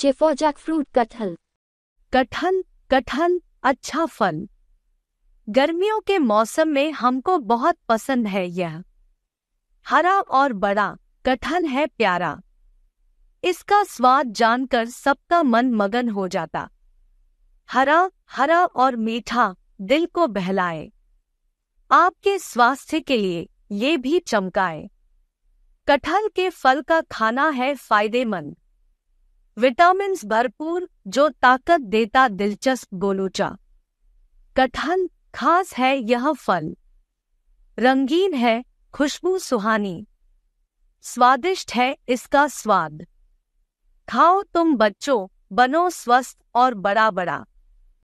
जेफो fruit कटहल कटहल कटहल अच्छा फल गर्मियों के मौसम में हमको बहुत पसंद है यह हरा और बड़ा कटहल है प्यारा इसका स्वाद जानकर सबका मन मगन हो जाता हरा हरा और मीठा दिल को बहलाए आपके स्वास्थ्य के लिए ये भी चमकाए कटहल के फल का खाना है फायदेमंद विटामिन भरपूर जो ताकत देता दिलचस्प गोलूचा कटहल खास है यह फल रंगीन है खुशबू सुहानी स्वादिष्ट है इसका स्वाद खाओ तुम बच्चों बनो स्वस्थ और बड़ा बड़ा